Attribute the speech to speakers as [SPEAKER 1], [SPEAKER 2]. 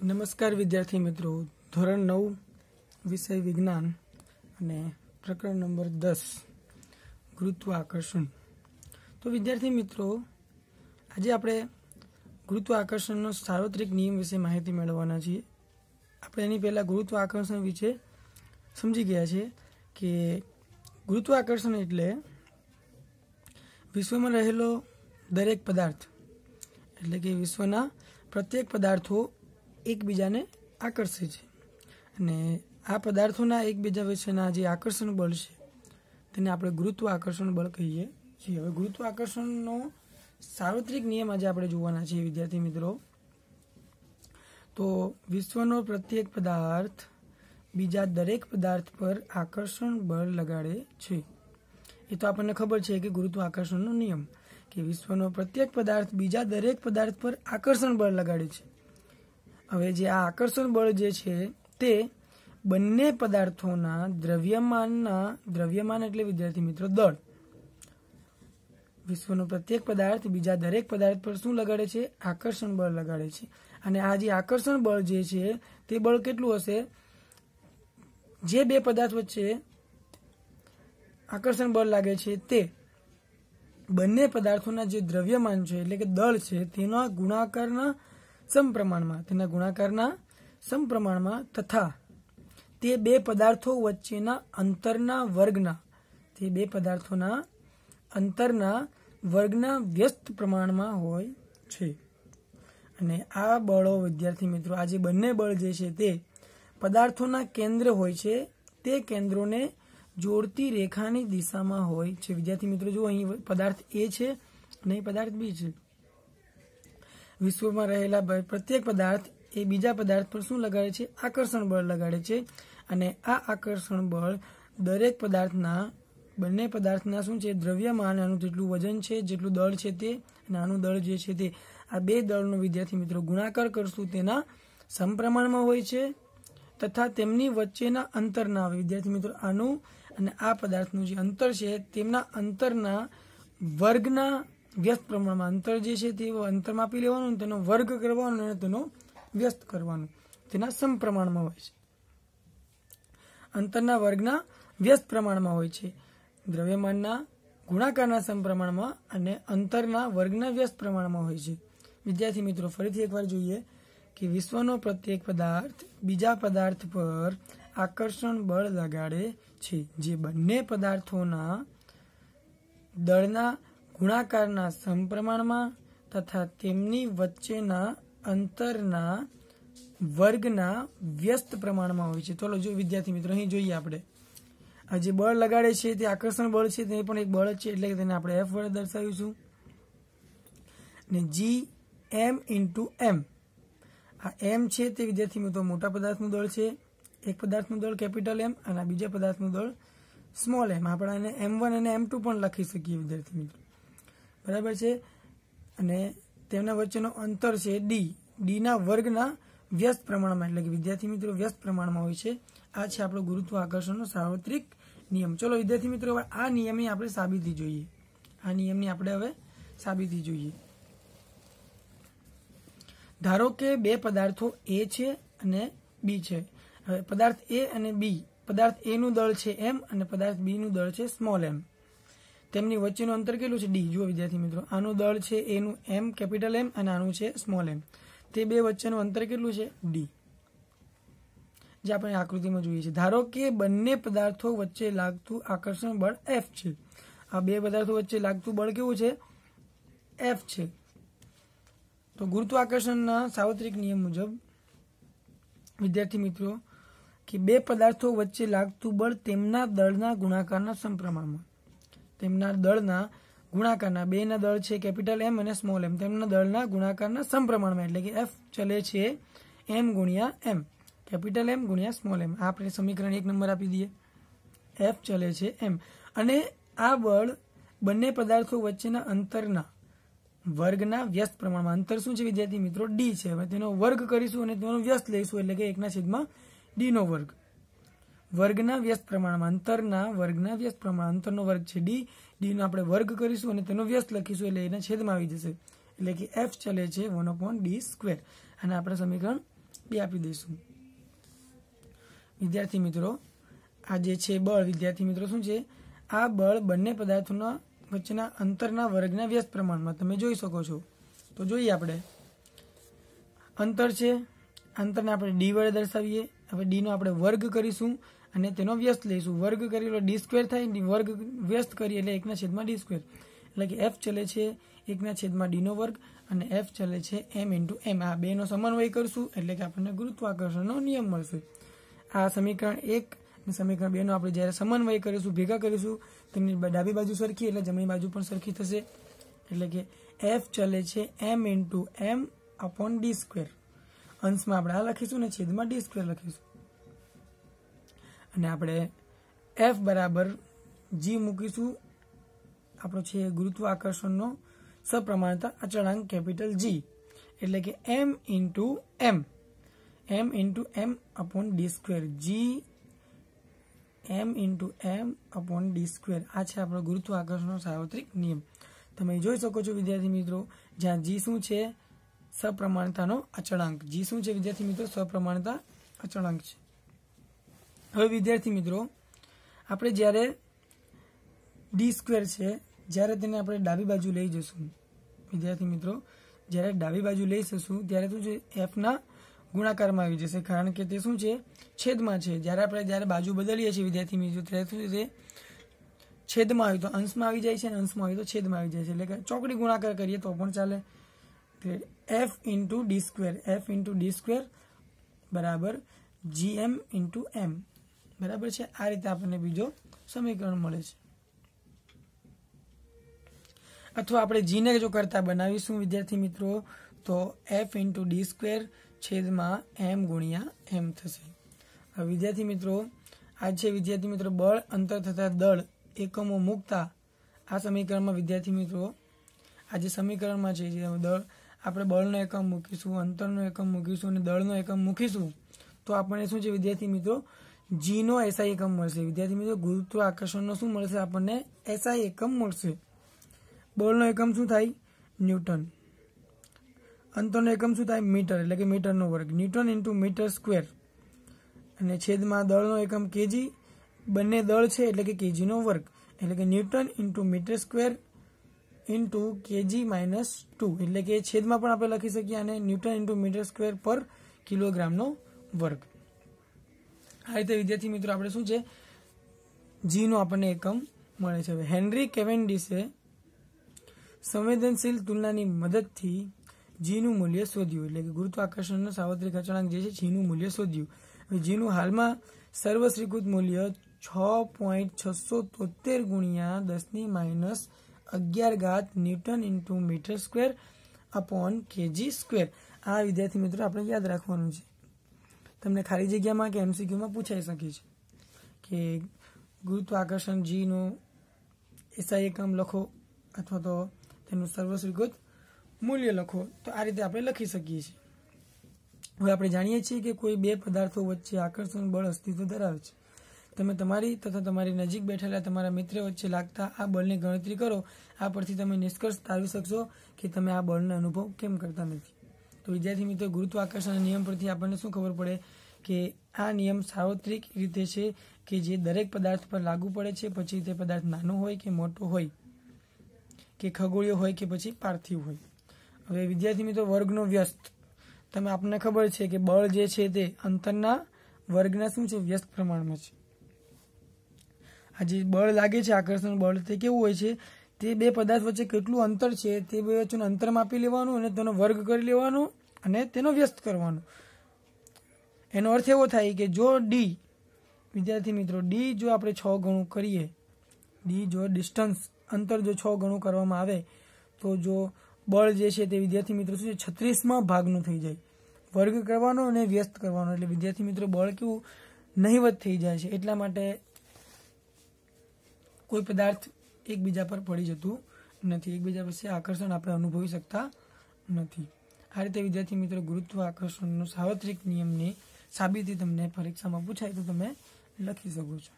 [SPEAKER 1] નમસ્કાર વિદ્યાર્થી મિત્રો ધોરણ નવ વિષય વિજ્ઞાન અને પ્રકરણ નંબર દસ ગુરુત્વાકર્ષણ તો વિદ્યાર્થી મિત્રો આજે આપણે ગુરુત્વાકર્ષણનો સાર્વત્રિક નિયમ વિશે માહિતી મેળવવાના છીએ આપણે એની પહેલાં ગુરુત્વાકર્ષણ વિશે સમજી ગયા છે કે ગુરુત્વાકર્ષણ એટલે વિશ્વમાં રહેલો દરેક પદાર્થ એટલે કે વિશ્વના પ્રત્યેક પદાર્થો એકબીજાને આકર્ષે છે અને આ પદાર્થોના એકબીજા વિશેના જે આકર્ષણ બળ છે તેને આપણે ગુરુત્વ આકર્ષણ બળ કહીએ છીએ હવે ગુરુત્વ આકર્ષણનો સાર્વત્રિક નિયમ આજે આપણે જોવાના છીએ વિદ્યાર્થી મિત્રો તો વિશ્વનો પ્રત્યેક પદાર્થ બીજા દરેક પદાર્થ પર આકર્ષણ બળ લગાડે છે એ તો આપણને ખબર છે કે ગુરુત્વ આકર્ષણનો નિયમ કે વિશ્વનો પ્રત્યેક પદાર્થ બીજા દરેક પદાર્થ પર આકર્ષણ બળ લગાડે છે હવે જે આ આકર્ષણ બળ જે છે તે બંને પદાર્થોના દ્રવ્યમાનના દ્રવ્યમાન એટલે વિદ્યાર્થી મિત્રો દળ વિશ્વનો પ્રત્યેક પદાર્થ બીજા દરેક પદાર્થ પર શું લગાડે છે આકર્ષણ બળ લગાડે છે અને આ જે આકર્ષણ બળ જે છે તે બળ કેટલું હશે જે બે પદાર્થ વચ્ચે આકર્ષણ બળ લાગે છે તે બંને પદાર્થોના જે દ્રવ્યમાન છે એટલે કે દળ છે તેના ગુણાકારના સમપ્રમાણમાં તેના ગુણાકારના સમપ્રમાણમાં તથા તે બે પદાર્થો વચ્ચેના અંતરના વર્ગના તે બે પદાર્થોના અંતરના વર્ગના વ્યસ્ત પ્રમાણમાં હોય છે અને આ બળો વિદ્યાર્થી મિત્રો આ જે બંને બળ જે છે તે પદાર્થોના કેન્દ્ર હોય છે તે કેન્દ્રોને જોડતી રેખાની દિશામાં હોય છે વિદ્યાર્થી મિત્રો જો અહીં પદાર્થ એ છે અને અહીં પદાર્થ બી છે વિશ્વમાં રહેલા પ્રત્યેક પદાર્થ એ બીજા પદાર્થ પર શું લગાડે છે આકર્ષણ બળ લગાડે છે અને આ આકર્ષણ બળ દરેક પદાર્થના બંને પદાર્થના શું છે દ્રવ્યમાન આનું જેટલું વજન છે જેટલું દળ છે તે અને આનું દળ જે છે તે આ બે દળનો વિદ્યાર્થી મિત્રો ગુણાકાર કરશું તેના સમપ્રમાણમાં હોય છે તથા તેમની વચ્ચેના અંતરના વિદ્યાર્થી મિત્રો આનું અને આ પદાર્થનું જે અંતર છે તેમના અંતરના વર્ગના વ્યસ્ત પ્રમાણમાં અંતર જે છે તે અંતર માપી લેવાનું તેનો વર્ગ કરવાનો અને તેનો વ્યસ્ત કરવાનું તેના સમપ્રમાણમાં હોય છે અંતરના વર્ગના વ્યસ્ત પ્રમાણમાં હોય છે દ્રવ્યમાનના ગુણાકારના સમપ્રમાણમાં અને અંતરના વર્ગના વ્યસ્ત પ્રમાણમાં હોય છે વિદ્યાર્થી મિત્રો ફરીથી એકવાર જોઈએ કે વિશ્વનો પ્રત્યેક પદાર્થ બીજા પદાર્થ પર આકર્ષણ બળ લગાડે છે જે બંને પદાર્થોના દળના ગુણાકારના સમપ્રમાણમાં તથા તેમની વચ્ચેના અંતરના વર્ગના વ્યસ્ત પ્રમાણમાં હોય છે ચલો જો વિદ્યાર્થી મિત્રો અહીં જોઈએ આપણે આ જે બળ લગાડે છે તે આકર્ષણ બળ છે તે પણ એક બળ છે એટલે કે તેને આપણે એફ વડે દર્શાવીશું ને જી એમ ઇન્ટુ એમ આ એમ છે તે વિદ્યાર્થી મિત્રો મોટા પદાર્થનું દળ છે એક પદાર્થનું દળ કેપિટલ એમ અને બીજા પદાર્થનું દળ સ્મોલ એમ આપણે એને એમ વન અને એમ ટુ પણ લખી શકીએ વિદ્યાર્થી મિત્રો બરાબર છે અને તેમના વચ્ચેનો અંતર છે ડી ડીના વર્ગના વ્યસ્ત પ્રમાણમાં એટલે કે વિદ્યાર્થી મિત્રો વ્યસ્ત પ્રમાણમાં હોય છે આ છે આપણો ગુરુત્વ આકર્ષણનો સાર્વત્રિક નિયમ ચલો વિદ્યાર્થી મિત્રો હવે આ નિયમની આપણે સાબિતી જોઈએ આ નિયમની આપણે હવે સાબિતી જોઈએ ધારો કે બે પદાર્થો એ છે અને બી છે હવે પદાર્થ એ અને બી પદાર્થ એનું દળ છે એમ અને પદાર્થ બીનું દળ છે સ્મોલ એમ તેમની વચ્ચેનું અંતર કેટલું છે ડી જુઓ વિદ્યાર્થી મિત્રો આનું દળ છે એનું એમ કેપિટલ એમ અને આનું છે સ્મોલ એમ તે બે વચ્ચેનું અંતર કેટલું છે ડી જે આપણે આકૃતિમાં જોઈએ છીએ ધારો કે બંને પદાર્થો વચ્ચે લાગતું આકર્ષણ બળ એફ છે આ બે પદાર્થો વચ્ચે લાગતું બળ કેવું છે એફ છે તો ગુરુત્વાકર્ષણના સાવત્રિક નિયમ મુજબ વિદ્યાર્થી મિત્રો કે બે પદાર્થો વચ્ચે લાગતું બળ તેમના દળના ગુણાકારના સમપ્રમાણમાં તેમના દળના ગુણાકારના બેના દળ છે કેપિટલ એમ અને સ્મોલ એમ તેમના દળના ગુણાકારના સમપ્રમાણમાં એટલે કે એફ ચલે છે એમ ગુણ્યા એમ કેપિટલ એમ ગુણ્યા સ્મોલ એમ આપણે સમીકરણ એક નંબર આપી દઈએ એફ ચલે છે એમ અને આ બળ બંને પદાર્થો વચ્ચેના અંતરના વર્ગના વ્યસ્ત પ્રમાણમાં અંતર શું છે વિદ્યાર્થી મિત્રો ડી છે હવે તેનો વર્ગ કરીશું અને તેનો વ્યસ્ત લઈશું એટલે કે એકના છેદમાં ડીનો વર્ગ વર્ગના વ્યસ્ત પ્રમાણમાં અંતરના વર્ગના વ્યસ્ત પ્રમાણ અંતરનો વર્ગ છે ડી ડીનો આપણે વર્ગ કરીશું અને તેનો વ્યસ્ત લખીશું એટલે એના છેદમાં આવી જશે એટલે કે એફ ચલે છે વન ઓપોન ડી સ્ક્વેર અને આપણે સમીકરણ બે આપી દઈશું વિદ્યાર્થી મિત્રો આ જે છે બળ વિદ્યાર્થી મિત્રો શું છે આ બળ બંને પદાર્થોના વચ્ચેના અંતરના વર્ગના વ્યસ્ત પ્રમાણમાં તમે જોઈ શકો છો તો જોઈએ આપણે અંતર છે અંતરને આપણે ડી વડે દર્શાવીએ હવે ડીનો આપણે વર્ગ કરીશું અને તેનો વ્યસ્ત લઈશું વર્ગ કરી એટલે ડી સ્ક્વેર થાય વર્ગ વ્યસ્ત કરીએ એટલે એકના છેદમાં ડી સ્ક્વેર એટલે કે એફ ચલે છે એકના છેદમાં ડીનો વર્ગ અને એફ ચલે છે એમ ઇન્ટુ એમ આ બેનો સમન્વય કરશું એટલે કે આપણને ગુરુત્વાકર્ષણનો નિયમ મળશે આ સમીકરણ એક અને સમીકરણ બેનો આપણે જ્યારે સમન્વય કરીશું ભેગા કરીશું તેમની ડાબી બાજુ સરખી એટલે જમણી બાજુ પણ સરખી થશે એટલે કે એફ ચલે છે M into M upon D square અંશમાં આપણે આ લખીશું ને છેદમાં ડી સ્ક્વેર લખીશું અને આપણે એફ બરાબર જી મૂકીશું આપણો છે ગુરુત્વાકર્ષણનો સપ્રમાણતા અચળાંક કેપિટલ જી એટલે કે M into M M into M upon D square G M into M upon D square આ છે આપણો ગુરુત્વાકર્ષણનો સાર્વત્રિક નિયમ તમે જોઈ શકો છો વિદ્યાર્થી મિત્રો જ્યાં જી શું છે સપ્રમાણતાનો અચળાંક જી શું છે વિદ્યાર્થી મિત્રો સપ્રમાણતા અચળાંક છે હવે વિદ્યાર્થી મિત્રો આપણે જ્યારે ડી સ્ક્વેર છે જ્યારે તેને આપણે ડાબી બાજુ લઈ જશું વિદ્યાર્થી મિત્રો જ્યારે ડાબી બાજુ લઈ જશું ત્યારે શું છે એફના ગુણાકારમાં આવી જશે કારણ કે તે શું છે છેદમાં છે જ્યારે આપણે જ્યારે બાજુ બદલીએ છીએ વિદ્યાર્થી મિત્રો ત્યારે શું છે છેદમાં આવ્યું તો અંશમાં આવી જાય છે અને અંશમાં આવ્યું તો છેદમાં આવી જાય છે એટલે કે ચોકડી ગુણાકાર કરીએ તો પણ ચાલે F into D square F into D square બરાબર જીએમ ઇન્ટુ એમ બરાબર છે આ રીતે આપણને બીજો સમીકરણ મળે છે અથવા આપણે જીને જો કરતા બનાવીશું વિદ્યાર્થી મિત્રો તો એફ ઇન્ટુ ડી સ્ક્વેર છેદમાં એમ ગુણ્યા એમ થશે વિદ્યાર્થી મિત્રો આ છે વિદ્યાર્થી મિત્રો બળ અંતર થતા દળ એકમો મૂકતા આ સમીકરણમાં વિદ્યાર્થી મિત્રો આ જે સમીકરણમાં છે જે દળ આપણે બળનો એકમ મૂકીશું અંતરનો એકમ મૂકીશું અને દળનો એકમ મૂકીશું તો આપણને શું છે વિદ્યાર્થી મિત્રો જીનો એસઆઈ એકમ મળશે વિદ્યાર્થી મિત્રો ગુરુત્વ આકર્ષણનો શું મળશે આપણને એસઆઈ એકમ મળશે બળનો એકમ શું થાય ન્યૂટન અંતરનો એકમ શું થાય મીટર એટલે કે મીટરનો વર્ગ ન્યૂટન ઇન્ટુ મીટર સ્ક્વેર અને છેદમાં દળનો એકમ કેજી બંને દળ છે એટલે કે કેજીનો વર્ગ એટલે કે newton into metre square into KG minus two એટલે કે છેદમાં પણ આપણે લખી શકીએ અને ન્યૂટન ઇન્ટુ મીટર સ્ક્વેર પર કિલોગ્રામનો વર્ગ આ રીતે વિદ્યાર્થી મિત્રો આપણે શું છે જીનો આપણને એકમ મળે છે હવે હેનરી કેવેન્ડિસે સંવેદનશીલ તુલનાની મદદથી જીનું મૂલ્ય શોધ્યું એટલે કે ગુરુત્વાકર્ષણનો સાર્વત્રિક અચળાંક જે છે જીનું મૂલ્ય શોધ્યું જીનું હાલમાં સર્વશ્રીકૃત મૂલ્ય છ પોઈન્ટ છસો તોતેર ગુણ્યા દસની માઇનસ અગિયાર ઘાત newton into metre square upon KG square આ વિદ્યાર્થી મિત્રો આપણે યાદ રાખવાનું છે તમને ખાલી જગ્યામાં કે એમસીક્યુમાં પૂછાઈ શકે છે કે ગુરુત્વાકર્ષણ જીનું એસઆઈ એકમ લખો અથવા તો તેનું સર્વસ્વીકૃત મૂલ્ય લખો તો આ રીતે આપણે લખી શકીએ છીએ હવે આપણે જાણીએ છીએ કે કોઈ બે પદાર્થો વચ્ચે આકર્ષણ બળ અસ્તિત્વ ધરાવે છે તમે તમારી તથા તમારી નજીક બેઠેલા તમારા મિત્ર વચ્ચે લાગતા આ બળની ગણતરી કરો આ પરથી તમે નિષ્કર્ષ તારવી શકશો કે તમે આ બળનો અનુભવ કેમ કરતા નથી તો વિદ્યાર્થી મિત્રો ગુરુત્વાકર્ષણના નિયમ પરથી આપણને શું ખબર પડે કે આ નિયમ સાર્વત્રિક રીતે છે કે જે દરેક પદાર્થ પર લાગુ પડે છે પછી તે પદાર્થ નાનો હોય કે મોટો હોય કે ખગોળીય હોય કે પછી પાર્થિવ હોય હવે વિદ્યાર્થી મિત્રો વર્ગનો વ્યસ્ત તમે આપને ખબર છે કે બળ જે છે તે અંતરના વર્ગના શું છે વ્યસ્ત પ્રમાણમાં છે આ જે બળ લાગે છે આકર્ષણ બળ તે કેવું હોય છે તે બે પદાર્થ વચ્ચે કેટલું અંતર છે તે બે વચ્ચેનું અંતર માપી લેવાનું અને તેનો વર્ગ કરી લેવાનો અને તેનો વ્યસ્ત કરવાનો એનો અર્થ એવો થાય કે જો ડી વિદ્યાર્થી મિત્રો ડી જો આપણે છ ગણું કરીએ ડી જો ડિસ્ટન્સ અંતર જો છ ગણું કરવામાં આવે તો જો બળ જે છે તે વિદ્યાર્થી મિત્રો શું છે છત્રીસમાં ભાગનું થઈ જાય વર્ગ કરવાનો અને વ્યસ્ત કરવાનો એટલે વિદ્યાર્થી મિત્રો બળ કેવું નહીવત થઈ જાય છે એટલા માટે કોઈ પદાર્થ એકબીજા પર પડી જતું નથી એકબીજા પાસે આકર્ષણ આપણે અનુભવી શકતા નથી આ રીતે વિદ્યાર્થી મિત્રો ગુરુત્વાકર્ષણનો સાર્વત્રિક નિયમની સાબિતી તમને પરીક્ષામાં પૂછાય તો તમે લખી શકો છો